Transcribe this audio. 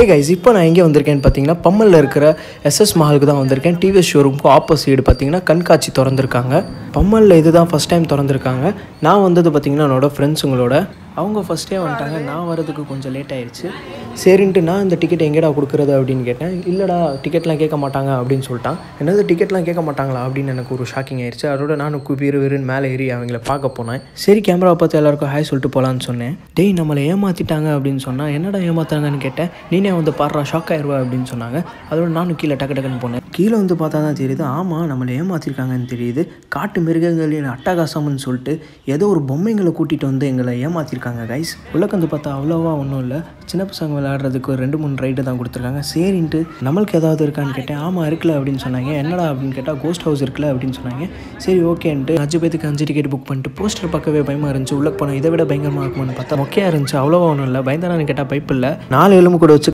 hey guys இப்போ நான் எங்கே வந்திருக்கேன்னு பார்த்தீங்கன்னா பம்மலில் இருக்கிற எஸ்எஸ் மஹாலுக்கு தான் வந்திருக்கேன் டிவிஎஸ் ஷோரூமுக்கு ஆப்போசிட் பார்த்தீங்கன்னா கண்காட்சி திறந்திருக்காங்க பம்மலில் இது தான் ஃபஸ்ட் டைம் திறந்திருக்காங்க நான் வந்தது பார்த்தீங்கன்னா என்னோடய ஃப்ரெண்ட்ஸுங்களோட அவங்க ஃபஸ்ட்டே வந்துட்டாங்க நான் வரதுக்கு கொஞ்சம் லேட் ஆயிடுச்சு சரின்ட்டு நான் இந்த டிக்கெட் எங்கேடா கொடுக்குறது அப்படின்னு கேட்டேன் இல்லைடா டிக்கெட்லாம் கேட்க மாட்டாங்க அப்படின்னு சொல்லிட்டான் என்னது டிக்கெட்லாம் கேட்க மாட்டாங்களா அப்படின்னு எனக்கு ஒரு ஷாக்கிங் ஆயிடுச்சு அதோட நானும் குபீர் வீருன்னு மேலே ஏறி அவங்கள பார்க்க போனேன் சரி கேமரா பார்த்து எல்லாருக்கும் ஹாய் சொல்லிட்டு போகலான்னு சொன்னேன் டேய் நம்மளை ஏமாற்றிட்டாங்க அப்படின்னு சொன்னால் என்னடா ஏமாத்தாங்கன்னு கேட்டேன் நீனே வந்து பாடுறா ஷாக் ஆயிடுவா அப்படின்னு சொன்னாங்க அதோட நானும் கீழே டக்கு டக்குன்னு போனேன் கீழே வந்து பார்த்தா தான் தெரியுது ஆமாம் நம்மளை ஏமாற்றிருக்காங்கன்னு தெரியுது காட்டு மிருகங்களின் அட்டகாசம்னு சொல்லிட்டு ஏதோ ஒரு பொம்மைங்களை கூட்டிகிட்டு வந்து எங்களை ஏமாற்றிருக்காங்க கைஸ் உள்ளக்கு வந்து பார்த்தா அவ்வளோவா ஒன்றும் இல்லை சின்ன பசங்க விளையாடுறதுக்கு ஒரு ரெண்டு மூணு ரைடு தான் கொடுத்துருக்காங்க சரின்ட்டு நம்மளுக்கு ஏதாவது இருக்கான்னு கேட்டேன் ஆமாம் இருக்கல அப்படின்னு சொன்னாங்க என்னடா அப்படின்னு கேட்டால் கோஸ்ட் ஹவுஸ் இருக்குல்ல அப்படின்னு சொன்னாங்க சரி ஓகேன்ட்டு அஞ்சு பேத்துக்கு அஞ்சு டிக்கெட் புக் பண்ணிட்டு போஸ்டர் பக்கவே பயமாக இருந்துச்சு உள்ளே போனால் இதை விட பயங்கரமாக இருக்கும்னு பார்த்தா ஓகே இருந்துச்சு அவ்வளோவா ஒன்றும் இல்லை பயந்தானு கேட்டால் பைப் இல்லை நாலு எலும்பு கூட வச்சு